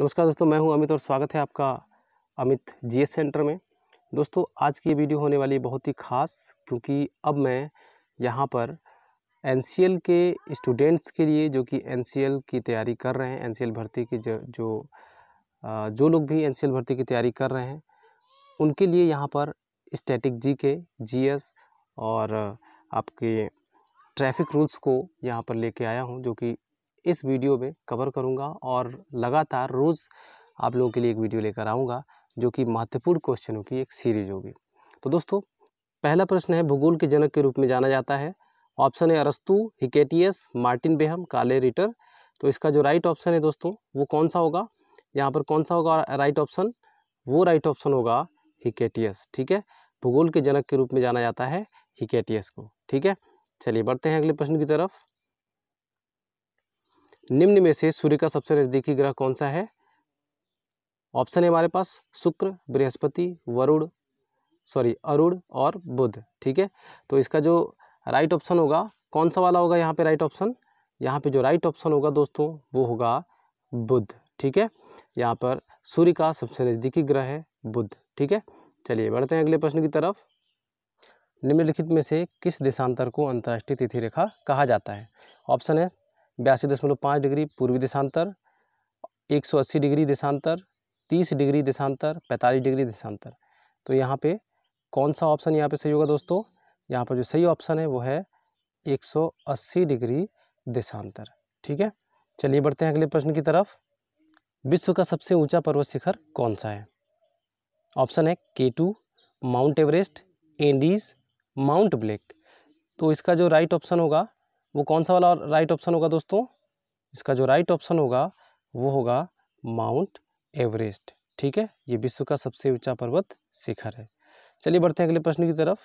नमस्कार दोस्तों मैं हूं अमित और स्वागत है आपका अमित जीएस सेंटर में दोस्तों आज की वीडियो होने वाली बहुत ही ख़ास क्योंकि अब मैं यहां पर एन के स्टूडेंट्स के लिए जो कि एन की तैयारी कर रहे हैं एन भर्ती की जो जो, जो लोग भी एन भर्ती की तैयारी कर रहे हैं उनके लिए यहाँ पर स्टैटिक जी के जी और आपके ट्रैफिक रूल्स को यहाँ पर लेके आया हूँ जो कि इस वीडियो में कवर करूंगा और लगातार रोज़ आप लोगों के लिए एक वीडियो लेकर आऊँगा जो कि महत्वपूर्ण क्वेश्चनों की एक सीरीज होगी तो दोस्तों पहला प्रश्न है भूगोल के जनक के रूप में जाना जाता है ऑप्शन है अरस्तु Hecataeus Martin Behaim Carl Ritter तो इसका जो राइट ऑप्शन है दोस्तों वो कौन सा होगा यहाँ पर कौन सा होगा राइट ऑप्शन वो राइट ऑप्शन होगा हिकेटियस ठीक है भूगोल के जनक के रूप में जाना जाता है हिकेटियस को ठीक है चलिए बढ़ते हैं अगले प्रश्न की तरफ निम्न में से सूर्य का सबसे नज़दीकी ग्रह कौन सा है ऑप्शन है हमारे पास शुक्र बृहस्पति वरुण सॉरी अरुण और बुध ठीक है तो इसका जो राइट ऑप्शन होगा कौन सा वाला होगा यहाँ पे राइट ऑप्शन यहाँ पे जो राइट ऑप्शन होगा दोस्तों वो होगा बुध ठीक है यहाँ पर सूर्य का सबसे नज़दीकी ग्रह है बुध ठीक है चलिए बढ़ते हैं अगले प्रश्न की तरफ निम्नलिखित में से किस देशांतर को अंतर्राष्ट्रीय तिथि रेखा कहा जाता है ऑप्शन है बयासी दशमलव पाँच डिग्री पूर्वी देशांतर एक सौ अस्सी डिग्री देशांतर तीस डिग्री देशांतर पैंतालीस डिग्री देशांतर तो यहाँ पे कौन सा ऑप्शन यहाँ पे सही होगा दोस्तों यहाँ पर जो सही ऑप्शन है वो है एक सौ अस्सी डिग्री देशांतर ठीक है चलिए बढ़ते हैं अगले प्रश्न की तरफ विश्व का सबसे ऊँचा पर्वत शिखर कौन सा है ऑप्शन है K two Mount Everest Andes Mount Black तो इसका जो राइट ऑप्शन होगा वो कौन सा वाला राइट ऑप्शन होगा दोस्तों इसका जो राइट ऑप्शन होगा वो होगा माउंट एवरेस्ट ठीक है ये विश्व का सबसे ऊंचा पर्वत शिखर है चलिए बढ़ते हैं अगले प्रश्न की तरफ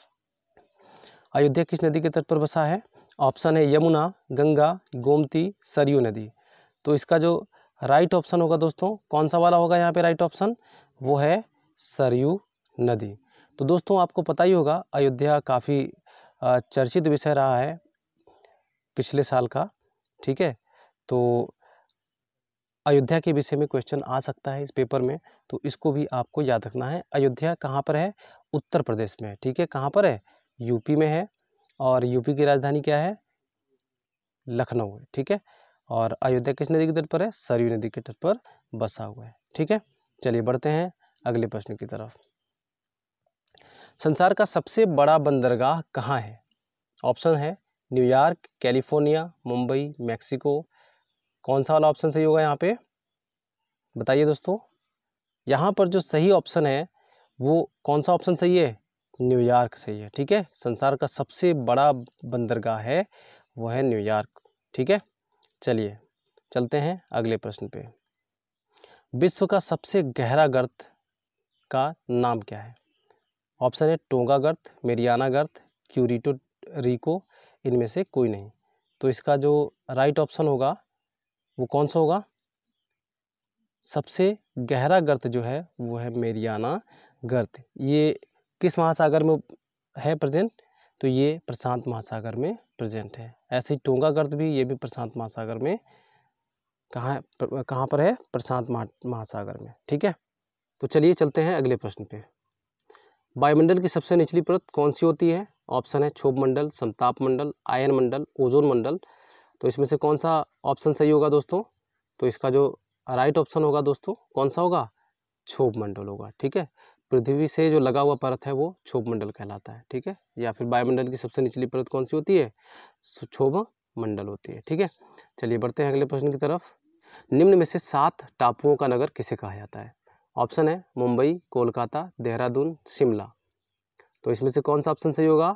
अयोध्या किस नदी के तट पर बसा है ऑप्शन है यमुना गंगा गोमती सरयू नदी तो इसका जो राइट ऑप्शन होगा दोस्तों कौन सा वाला होगा यहाँ पे राइट ऑप्शन वो है सरयू नदी तो दोस्तों आपको पता ही होगा अयोध्या काफ़ी चर्चित विषय रहा है पिछले साल का ठीक है तो अयोध्या के विषय में क्वेश्चन आ सकता है इस पेपर में तो इसको भी आपको याद रखना है अयोध्या कहाँ पर है उत्तर प्रदेश में है ठीक है कहाँ पर है यूपी में है और यूपी की राजधानी क्या है लखनऊ है ठीक है और अयोध्या किस नदी के तट पर है सरयू नदी के तट पर बसा हुआ है ठीक है चलिए बढ़ते हैं अगले प्रश्न की तरफ संसार का सबसे बड़ा बंदरगाह कहाँ है ऑप्शन है न्यूयॉर्क कैलिफोर्निया मुंबई मैक्सिको कौन सा वाला ऑप्शन सही होगा यहाँ पे बताइए दोस्तों यहाँ पर जो सही ऑप्शन है वो कौन सा ऑप्शन सही है न्यूयॉर्क सही है ठीक है संसार का सबसे बड़ा बंदरगाह है वो है न्यूयॉर्क ठीक है चलिए चलते हैं अगले प्रश्न पे विश्व का सबसे गहरा गर्त का नाम क्या है ऑप्शन है टोंगा गर्त मेरियाना गर्त क्यूरिटो रिको इनमें से कोई नहीं तो इसका जो राइट ऑप्शन होगा वो कौन सा होगा सबसे गहरा गर्त जो है वो है मेरियाना गर्त ये किस महासागर में है प्रेजेंट तो ये प्रशांत महासागर में प्रेजेंट है ऐसे ही टोंगा गर्त भी ये भी प्रशांत महासागर में कहाँ कहाँ पर है प्रशांत महासागर में ठीक है तो चलिए चलते हैं अगले प्रश्न पे वायुमंडल की सबसे निचली परत कौन सी होती है ऑप्शन है क्षोभ मंडल संताप मंडल आयन मंडल ओजोन मंडल तो इसमें से कौन सा ऑप्शन सही होगा दोस्तों तो इसका जो राइट ऑप्शन होगा दोस्तों कौन सा होगा क्षोभ मंडल होगा ठीक है पृथ्वी से जो लगा हुआ परत है वो क्षोभ मंडल कहलाता है ठीक है या फिर वायुमंडल की सबसे निचली परत कौन सी होती है क्षोभ मंडल होती है ठीक है चलिए बढ़ते हैं अगले प्रश्न की तरफ निम्न में से सात टापुओं का नगर किसे कहा जाता है ऑप्शन है मुंबई कोलकाता देहरादून शिमला तो इसमें से कौन सा ऑप्शन सही होगा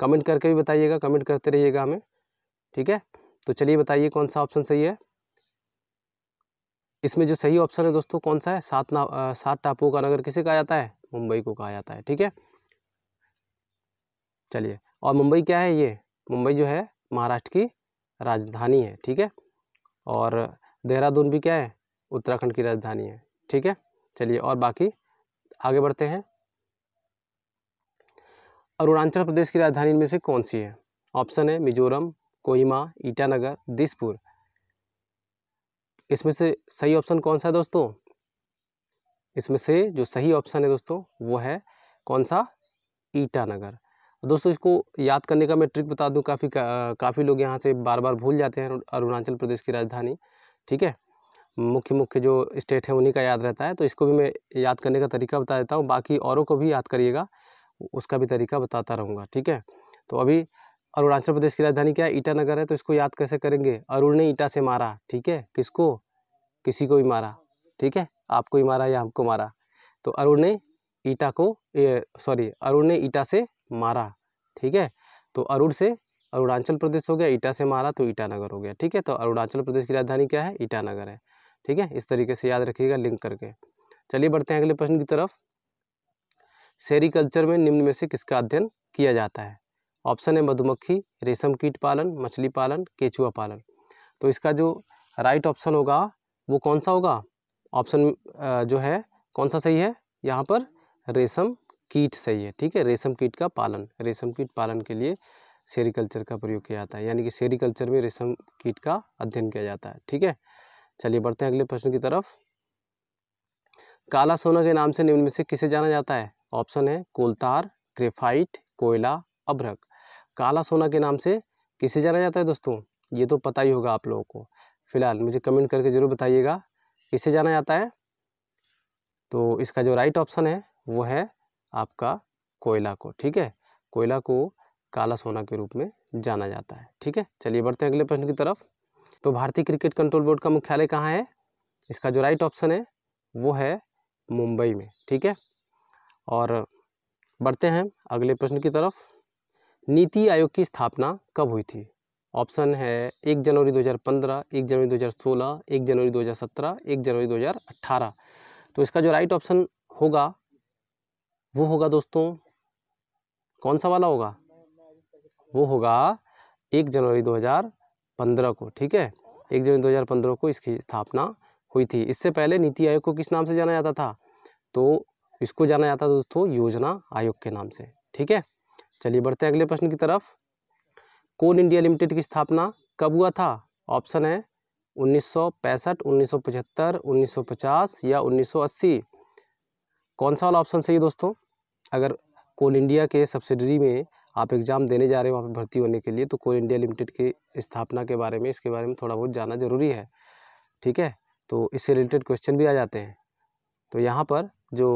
कमेंट करके भी बताइएगा कमेंट करते रहिएगा हमें ठीक है तो चलिए बताइए कौन सा ऑप्शन सही है इसमें जो सही ऑप्शन है दोस्तों कौन सा है सात ना सात टापुओं का नगर किसे कहा जाता है मुंबई को कहा जाता है ठीक है चलिए और मुंबई क्या है ये मुंबई जो है महाराष्ट्र की राजधानी है ठीक है और देहरादून भी क्या है उत्तराखंड की राजधानी है ठीक है चलिए और बाकी आगे बढ़ते हैं अरुणाचल प्रदेश की राजधानी में से कौन सी है ऑप्शन है मिजोरम कोहिमा ईटानगर दिसपुर इसमें से सही ऑप्शन कौन सा है दोस्तों इसमें से जो सही ऑप्शन है दोस्तों वो है कौन सा ईटानगर दोस्तों इसको याद करने का मैं ट्रिक बता दूं काफ़ी का, काफ़ी लोग यहाँ से बार बार भूल जाते हैं अरुणाचल प्रदेश की राजधानी ठीक है मुख्य मुख्य जो स्टेट है उन्हीं का याद रहता है तो इसको भी मैं याद करने का तरीका बता देता हूँ बाकी औरों को भी याद करिएगा उसका भी तरीका बताता रहूँगा ठीक है तो अभी अरुणाचल प्रदेश की राजधानी क्या है ईटानगर है तो इसको याद कैसे करेंगे अरुण ने ईटा से मारा ठीक है किसको किसी को भी मारा ठीक है आपको ही मारा या हमको मारा तो अरुण ने ईटा को सॉरी अरुण ने ईटा से मारा ठीक है तो अरुण से अरुणाचल प्रदेश हो गया ईटा से मारा तो ईटानगर हो गया ठीक है तो अरुणाचल प्रदेश की राजधानी क्या है ईटानगर है ठीक है इस तरीके से याद रखिएगा लिंक करके चलिए बढ़ते हैं अगले प्रश्न की तरफ सेरिकल्चर में निम्न में से किसका अध्ययन किया जाता है ऑप्शन है मधुमक्खी रेशम कीट पालन मछली पालन केचुआ पालन तो इसका जो राइट ऑप्शन होगा वो कौन सा होगा ऑप्शन जो है कौन सा सही है यहाँ पर रेशम कीट सही है ठीक है रेशम कीट का पालन रेशम कीट पालन के लिए सेरिकल्चर का प्रयोग किया जाता है यानी कि सेरिकल्चर में रेशम कीट का अध्ययन किया जाता है ठीक है चलिए बढ़ते हैं अगले प्रश्न की तरफ काला सोना के नाम से निम्न में से किसे जाना जाता है ऑप्शन है कोलतार ग्रेफाइट कोयला अभ्रक काला सोना के नाम से किसे जाना जाता है दोस्तों ये तो पता ही होगा आप लोगों को फिलहाल मुझे कमेंट करके ज़रूर बताइएगा किसे जाना जाता है तो इसका जो राइट ऑप्शन है वो है आपका कोयला को ठीक है कोयला को काला सोना के रूप में जाना जाता है ठीक है चलिए बढ़ते हैं अगले प्रश्न की तरफ तो भारतीय क्रिकेट कंट्रोल बोर्ड का मुख्यालय कहाँ है इसका जो राइट ऑप्शन है वो है मुंबई में ठीक है और बढ़ते हैं अगले प्रश्न की तरफ नीति आयोग की स्थापना कब हुई थी ऑप्शन है एक जनवरी 2015, एक जनवरी 2016, एक जनवरी 2017, एक जनवरी 2018। तो इसका जो राइट ऑप्शन होगा वो होगा दोस्तों कौन सा वाला होगा वो होगा एक जनवरी 2015 को ठीक है एक जनवरी 2015 को इसकी स्थापना हुई थी इससे पहले नीति आयोग को किस नाम से जाना जाता था तो इसको जाना जाता है दोस्तों योजना आयोग के नाम से ठीक है चलिए बढ़ते हैं अगले प्रश्न की तरफ कोल इंडिया लिमिटेड की स्थापना कब हुआ था ऑप्शन है 1965, 1975, 1950 या 1980 कौन सा वाला ऑप्शन सही है दोस्तों अगर कोल इंडिया के सब्सिडरी में आप एग्ज़ाम देने जा रहे हो वहाँ पर भर्ती होने के लिए तो कोल इंडिया लिमिटेड की स्थापना के बारे में इसके बारे में थोड़ा बहुत जानना ज़रूरी है ठीक है तो इससे रिलेटेड क्वेश्चन भी आ जाते हैं तो यहाँ पर जो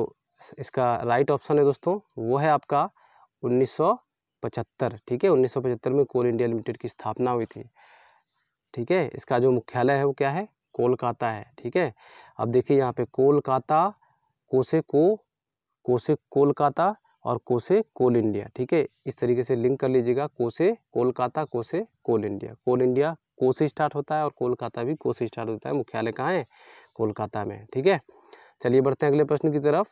इसका राइट ऑप्शन है दोस्तों वो है आपका 1975 ठीक है 1975 में कोल इंडिया लिमिटेड की स्थापना हुई थी ठीक है इसका जो मुख्यालय है वो क्या है कोलकाता है ठीक है अब देखिए यहाँ पे कोलकाता कोसे को कोसे कोलकाता और कोसे कोल इंडिया ठीक है इस तरीके से लिंक कर लीजिएगा कोसे कोलकाता कोसे कोल इंडिया कोल इंडिया को से स्टार्ट होता है और कोलकाता भी को से स्टार्ट होता है मुख्यालय कहाँ है कोलकाता में ठीक है चलिए बढ़ते हैं अगले प्रश्न की तरफ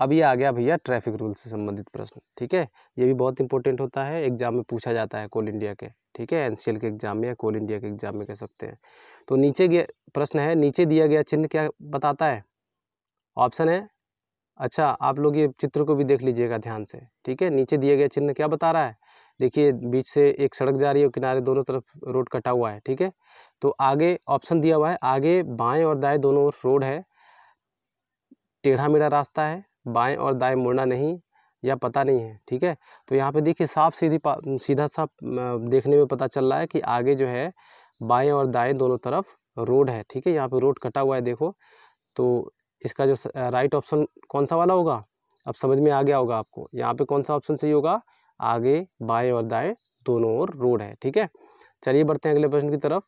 अब ये आ गया भैया ट्रैफिक रूल से संबंधित प्रश्न ठीक है ये भी बहुत इंपॉर्टेंट होता है एग्जाम में पूछा जाता है कोल इंडिया के ठीक है एनसीएल के एग्जाम में या कोल इंडिया के एग्जाम में कह सकते हैं तो नीचे प्रश्न है नीचे दिया गया चिन्ह क्या बताता है ऑप्शन है अच्छा आप लोग ये चित्र को भी देख लीजिएगा ध्यान से ठीक है नीचे दिया गया चिन्ह क्या बता रहा है देखिए बीच से एक सड़क जा रही है और किनारे दोनों तरफ रोड कटा हुआ है ठीक है तो आगे ऑप्शन दिया हुआ है आगे बाएं और दाएं दोनों रोड है टेढ़ा मेढ़ा रास्ता है बाएं और दाएं मुड़ना नहीं या पता नहीं है ठीक है तो यहाँ पे देखिए साफ सीधी सीधा सा देखने में पता चल रहा है कि आगे जो है बाएं और दाएं दोनों तरफ रोड है ठीक है यहाँ पे रोड कटा हुआ है देखो तो इसका जो राइट ऑप्शन कौन सा वाला होगा अब समझ में आ गया होगा आपको यहाँ पर कौन सा ऑप्शन सही होगा आगे बाएँ और दाएँ दोनों ओर रोड है ठीक है चलिए बढ़ते हैं अगले प्रश्न की तरफ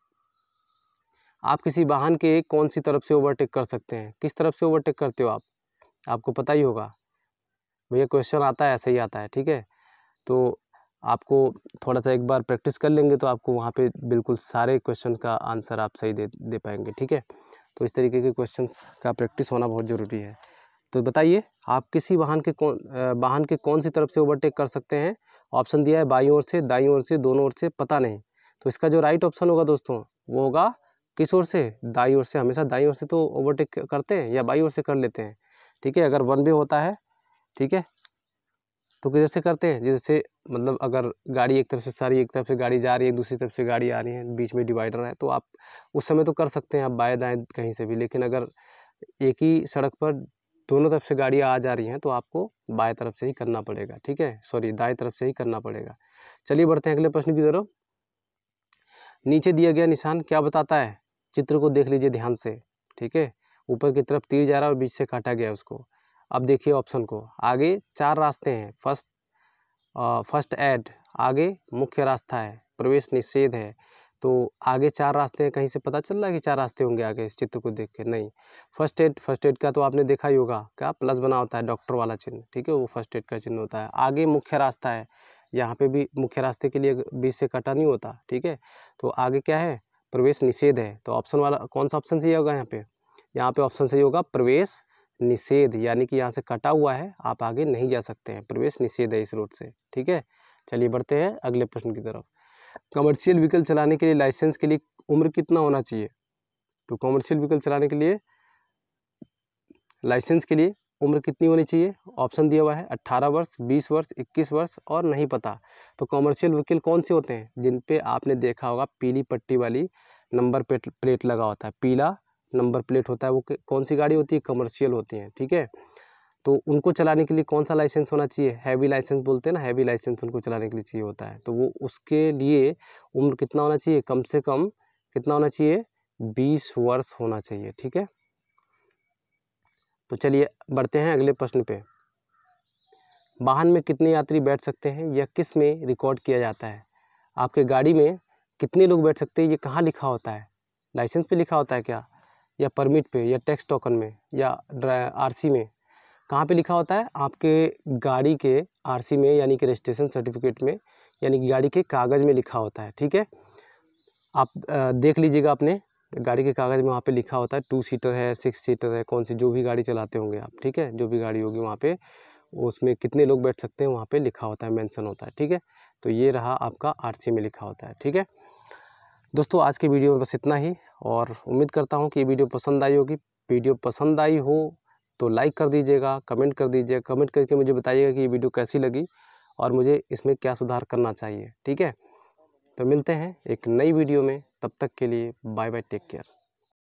आप किसी वाहन के कौन सी तरफ से ओवरटेक कर सकते हैं किस तरफ से ओवरटेक करते हो आप आपको पता ही होगा भैया क्वेश्चन आता है ऐसे ही आता है ठीक है तो आपको थोड़ा सा एक बार प्रैक्टिस कर लेंगे तो आपको वहाँ पे बिल्कुल सारे क्वेश्चन का आंसर आप सही दे दे पाएंगे ठीक है तो इस तरीके के क्वेश्चन का प्रैक्टिस होना बहुत ज़रूरी है तो बताइए आप किसी वाहन के कौन वाहन के कौन सी तरफ से ओवरटेक कर सकते हैं ऑप्शन दिया है बाई ओर से दाई ओर से दोनों ओर से पता नहीं तो इसका जो राइट ऑप्शन होगा दोस्तों वो होगा किस ओर से दाई ओर से हमेशा दाई ओर से तो ओवरटेक करते हैं या बाई ओर से कर लेते हैं ठीक है अगर वन वे होता है ठीक है तो कैसे करते हैं जैसे मतलब अगर गाड़ी एक तरफ से सारी एक तरफ से गाड़ी जा रही है दूसरी तरफ से गाड़ी आ रही है बीच में डिवाइडर है तो आप उस समय तो कर सकते हैं आप बाएँ दाएँ कहीं से भी लेकिन अगर एक ही सड़क पर दोनों तरफ से गाड़ियाँ आ जा रही हैं तो आपको बाएँ तरफ से ही करना पड़ेगा ठीक है सॉरी दाएँ तरफ से ही करना पड़ेगा चलिए बढ़ते हैं अगले प्रश्न की तरफ नीचे दिया गया निशान क्या बताता है चित्र को देख लीजिए ध्यान से ठीक है ऊपर की तरफ तीर जा रहा है और बीच से काटा गया उसको अब देखिए ऑप्शन को आगे चार रास्ते हैं फर्स्ट फर्स्ट एड आगे मुख्य रास्ता है प्रवेश निषेध है तो आगे चार रास्ते हैं कहीं से पता चल रहा है कि चार रास्ते होंगे आगे इस चित्र को देख के नहीं फर्स्ट एड फर्स्ट एड का तो आपने देखा ही होगा क्या प्लस बना होता है डॉक्टर वाला चिन्ह ठीक है वो फर्स्ट एड का चिन्ह होता है आगे मुख्य रास्ता है यहाँ पे भी मुख्य रास्ते के लिए बीच से कटा नहीं होता ठीक है तो आगे क्या है प्रवेश निषेध है तो ऑप्शन वाला कौन सा ऑप्शन सही होगा यहाँ पर यहाँ पे ऑप्शन सही होगा प्रवेश निषेध यानी कि यहाँ से कटा हुआ है आप आगे नहीं जा सकते हैं प्रवेश निषेध है इस रोड से ठीक है चलिए बढ़ते हैं अगले प्रश्न की तरफ कमर्शियल व्हीकल चलाने के लिए लाइसेंस के लिए उम्र कितना होना चाहिए तो कमर्शियल व्हीकल चलाने के लिए लाइसेंस के लिए उम्र कितनी होनी चाहिए ऑप्शन दिया हुआ है 18 वर्ष 20 वर्ष 21 वर्ष और नहीं पता तो कॉमर्शियल व्हीकल कौन से होते हैं जिन पे आपने देखा होगा पीली पट्टी वाली नंबर प्लेट लगा होता है पीला नंबर प्लेट होता है वो कौन सी गाड़ी होती है कमर्शियल होती हैं ठीक है तो उनको चलाने के लिए कौन सा लाइसेंस होना चाहिए हैवी लाइसेंस बोलते हैं ना हैवी लाइसेंस उनको चलाने के लिए चाहिए होता है तो वो उसके लिए उम्र कितना होना चाहिए कम से कम कितना होना चाहिए बीस वर्ष होना चाहिए ठीक है तो चलिए बढ़ते हैं अगले प्रश्न पे वाहन में कितने यात्री बैठ सकते हैं या किस में रिकॉर्ड किया जाता है आपके गाड़ी में कितने लोग बैठ सकते हैं ये कहाँ लिखा होता है लाइसेंस पे लिखा होता है क्या या परमिट पे या टैक्स टोकन में या आरसी में कहाँ पे लिखा होता है आपके गाड़ी के आरसी में यानी कि रजिस्ट्रेशन सर्टिफिकेट में यानी कि गाड़ी के कागज़ में लिखा होता है ठीक है आप देख लीजिएगा अपने गाड़ी के कागज़ में वहाँ पे लिखा होता है टू सीटर है सिक्स सीटर है कौन सी जो भी गाड़ी चलाते होंगे आप ठीक है जो भी गाड़ी होगी वहाँ पर उसमें कितने लोग बैठ सकते हैं वहाँ पर लिखा होता है मैंसन होता है ठीक है तो ये रहा आपका आर में लिखा होता है ठीक है दोस्तों आज के वीडियो में बस इतना ही और उम्मीद करता हूँ कि ये वीडियो पसंद आई होगी वीडियो पसंद आई हो तो लाइक कर दीजिएगा कमेंट कर दीजिएगा कमेंट करके मुझे बताइएगा कि ये वीडियो कैसी लगी और मुझे इसमें क्या सुधार करना चाहिए ठीक है तो मिलते हैं एक नई वीडियो में तब तक के लिए बाय बाय टेक केयर